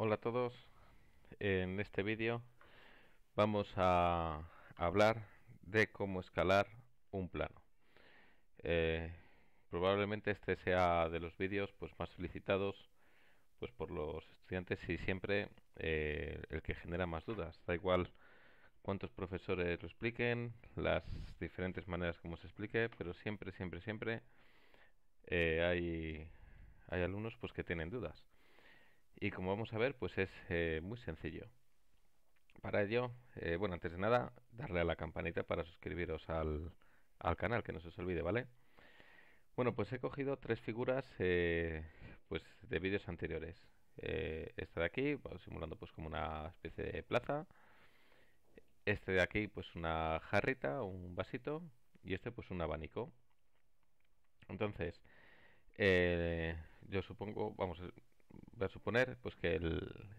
Hola a todos, en este vídeo vamos a hablar de cómo escalar un plano. Eh, probablemente este sea de los vídeos pues, más solicitados pues, por los estudiantes y siempre eh, el que genera más dudas. Da igual cuántos profesores lo expliquen, las diferentes maneras como se explique, pero siempre, siempre, siempre eh, hay, hay alumnos pues, que tienen dudas y como vamos a ver pues es eh, muy sencillo para ello eh, bueno antes de nada darle a la campanita para suscribiros al, al canal que no se os olvide vale bueno pues he cogido tres figuras eh, pues de vídeos anteriores esta de aquí simulando pues como una especie de plaza este de aquí pues una jarrita un vasito y este pues un abanico entonces yo supongo vamos a voy a suponer pues que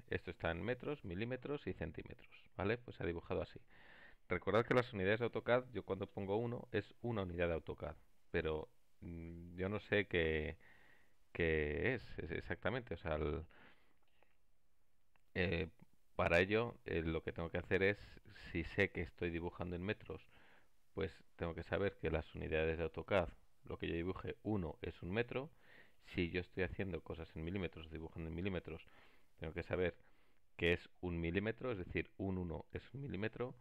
esto está en metros, milímetros y centímetros, ¿vale? Pues se ha dibujado así. Recordad que las unidades de AutoCAD, yo cuando pongo uno, es una unidad de AutoCAD, pero mm, yo no sé qué, es, exactamente, o sea, eh, para ello eh, lo que tengo que hacer es, si sé que estoy dibujando en metros, pues tengo que saber que las unidades de AutoCAD, lo que yo dibuje, uno es un metro, si yo estoy haciendo cosas en milímetros, dibujando en milímetros, tengo que saber que es un milímetro, es decir, un 1 es un milímetro,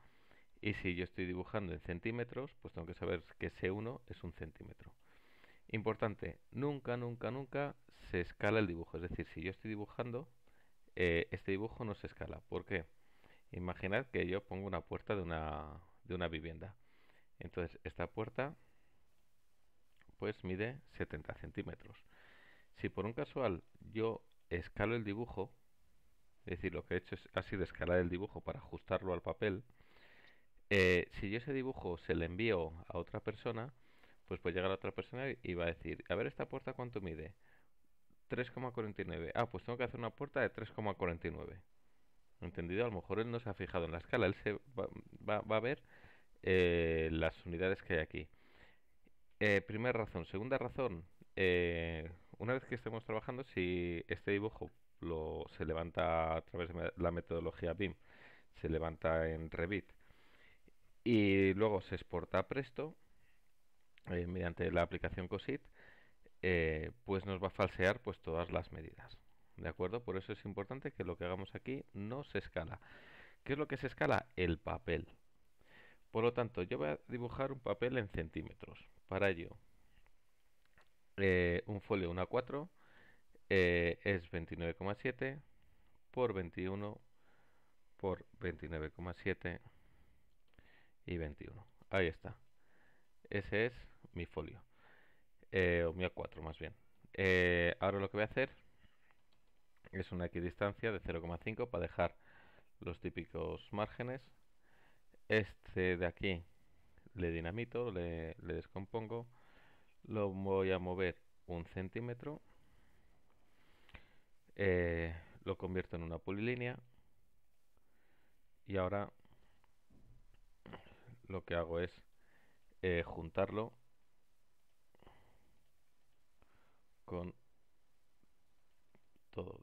y si yo estoy dibujando en centímetros, pues tengo que saber que ese 1 es un centímetro. Importante, nunca, nunca, nunca se escala el dibujo, es decir, si yo estoy dibujando, eh, este dibujo no se escala. ¿Por qué? Imaginad que yo pongo una puerta de una, de una vivienda. Entonces, esta puerta pues mide 70 centímetros si por un casual yo escalo el dibujo, es decir, lo que he hecho es, ha sido escalar el dibujo para ajustarlo al papel, eh, si yo ese dibujo se le envío a otra persona, pues puede llegar a otra persona y va a decir, a ver esta puerta cuánto mide. 3,49. Ah, pues tengo que hacer una puerta de 3,49. ¿Entendido? A lo mejor él no se ha fijado en la escala, él se va, a ver eh, las unidades que hay aquí. Eh, primera razón. Segunda razón, eh, una vez que estemos trabajando, si este dibujo se levanta a través de la metodología BIM, se levanta en Revit y luego se exporta a Presto eh, mediante la aplicación COSIT, eh, pues nos va a falsear pues, todas las medidas. ¿De acuerdo? Por eso es importante que lo que hagamos aquí no se escala. ¿Qué es lo que se escala? El papel. Por lo tanto, yo voy a dibujar un papel en centímetros. Para ello, eh, un folio 1 a 4 es 29,7 por 21 por 29,7 y 21. Ahí está. Ese es mi folio. Eh, o mi A4 más bien. Eh, ahora lo que voy a hacer es una equidistancia de 0,5 para dejar los típicos márgenes. Este de aquí le dinamito, le descompongo lo voy a mover un centímetro eh, lo convierto en una polilínea y ahora lo que hago es eh, juntarlo con todas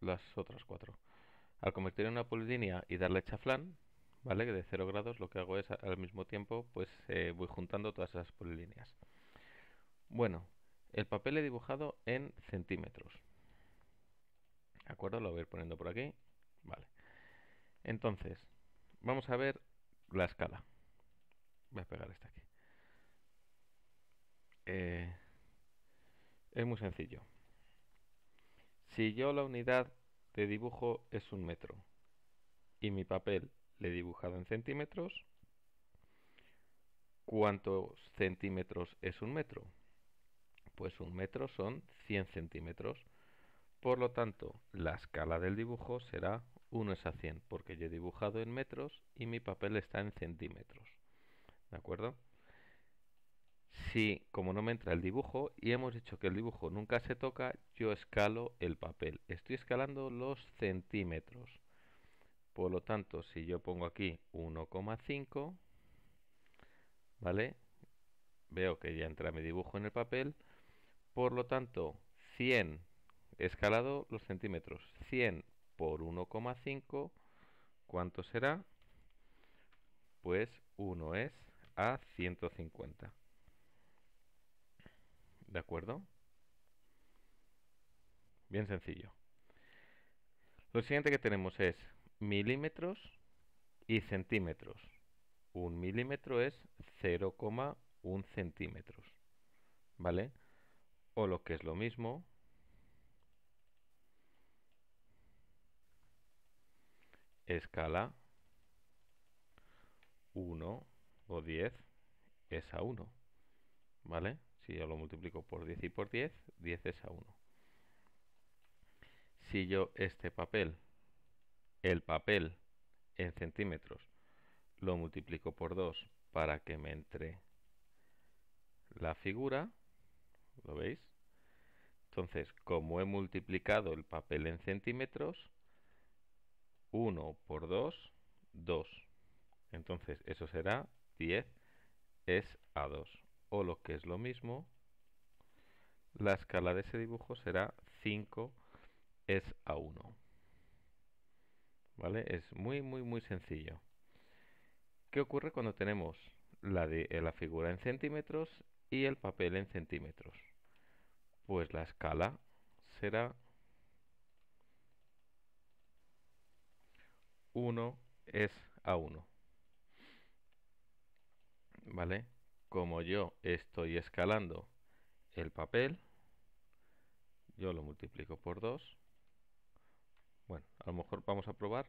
las otras cuatro al convertir en una polilínea y darle chaflán vale de 0 grados lo que hago es al mismo tiempo pues eh, voy juntando todas esas polilíneas bueno, el papel he dibujado en centímetros. ¿De acuerdo? Lo voy a ir poniendo por aquí. Vale. Entonces, vamos a ver la escala. Voy a pegar esta aquí. Eh, es muy sencillo. Si yo la unidad de dibujo es un metro y mi papel le he dibujado en centímetros, ¿cuántos centímetros es un metro? Pues un metro son 100 centímetros. Por lo tanto, la escala del dibujo será 1 es a 100, porque yo he dibujado en metros y mi papel está en centímetros. ¿De acuerdo? Si, como no me entra el dibujo y hemos dicho que el dibujo nunca se toca, yo escalo el papel. Estoy escalando los centímetros. Por lo tanto, si yo pongo aquí 1,5, ¿vale? Veo que ya entra mi dibujo en el papel por lo tanto, 100 escalado los centímetros. 100 por 1,5, ¿cuánto será? Pues 1 es a 150. ¿De acuerdo? Bien sencillo. Lo siguiente que tenemos es milímetros y centímetros. Un milímetro es 0,1 centímetros. ¿Vale? o lo que es lo mismo escala 1 o 10 es a 1 ¿vale? si yo lo multiplico por 10 y por 10 10 es a 1 si yo este papel el papel en centímetros lo multiplico por 2 para que me entre la figura, ¿lo veis? Entonces, como he multiplicado el papel en centímetros, 1 por 2, 2. Entonces, eso será 10 es A2. O lo que es lo mismo, la escala de ese dibujo será 5 es A1. ¿Vale? Es muy, muy, muy sencillo. ¿Qué ocurre cuando tenemos la, de, la figura en centímetros y el papel en centímetros? pues la escala será 1 es a 1. ¿Vale? Como yo estoy escalando el papel, yo lo multiplico por 2. Bueno, a lo mejor vamos a probar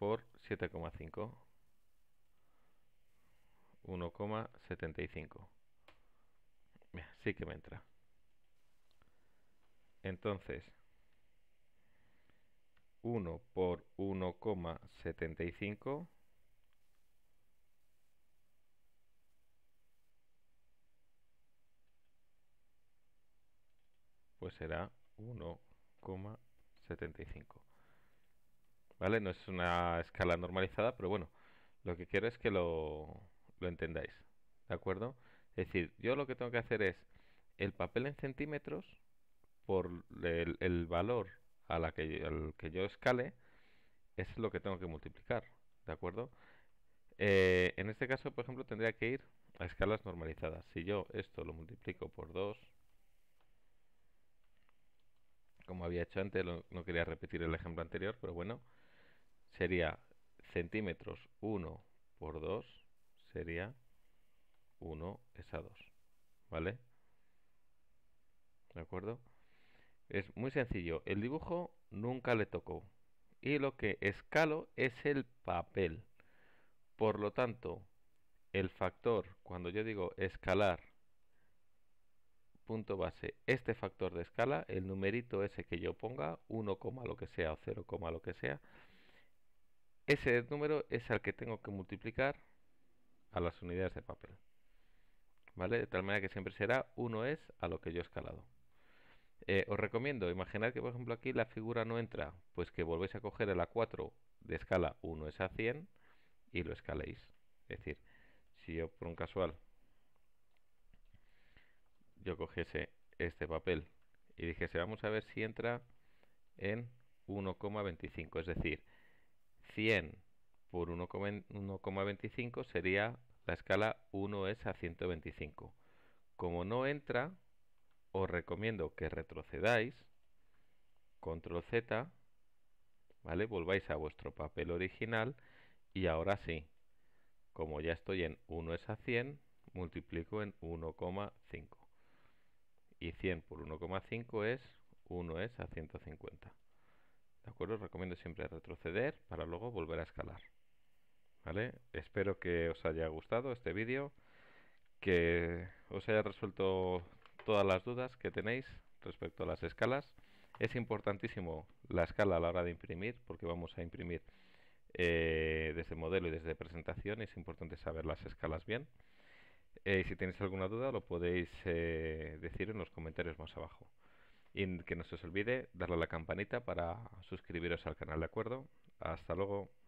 por 7,5. 1,75 sí que me entra. Entonces, 1 por 1,75 pues será 1,75. ¿Vale? No es una escala normalizada, pero bueno, lo que quiero es que lo, lo entendáis. ¿De acuerdo? Es decir, yo lo que tengo que hacer es el papel en centímetros por el, valor a la que, al que yo escale, es lo que tengo que multiplicar, ¿de acuerdo? Eh, en este caso, por ejemplo, tendría que ir a escalas normalizadas. Si yo esto lo multiplico por 2, como había hecho antes, no quería repetir el ejemplo anterior, pero bueno, sería centímetros 1 por 2, sería 1 es A2. ¿Vale? ¿De acuerdo? Es muy sencillo. El dibujo nunca le tocó. Y lo que escalo es el papel. Por lo tanto, el factor, cuando yo digo escalar punto base, este factor de escala, el numerito ese que yo ponga, 1, lo que sea o 0, lo que sea, ese número es al que tengo que multiplicar a las unidades de papel. De tal manera que siempre será 1 es a lo que yo he escalado. Eh, os recomiendo, imaginar que por ejemplo aquí la figura no entra, pues que volvéis a coger el A4 de escala 1 es a 100 y lo escaléis. Es decir, si yo por un casual yo cogiese este papel y dijese vamos a ver si entra en 1,25, es decir, 100 por 1,25 sería la escala 1 es a 125. Como no entra, os recomiendo que retrocedáis, control Z, ¿vale? Volváis a vuestro papel original y ahora sí, como ya estoy en 1 es a 100, multiplico en 1,5. Y 100 por 1,5 es 1 es a 150. ¿De acuerdo? Os recomiendo siempre retroceder para luego volver a escalar. Espero que os haya gustado este vídeo, que os haya resuelto todas las dudas que tenéis respecto a las escalas. Es importantísimo la escala a la hora de imprimir, porque vamos a imprimir eh, desde modelo y desde presentación, es importante saber las escalas bien. Eh, si tenéis alguna duda lo podéis eh, decir en los comentarios más abajo. Y que no se os olvide darle a la campanita para suscribiros al canal, ¿de acuerdo? Hasta luego.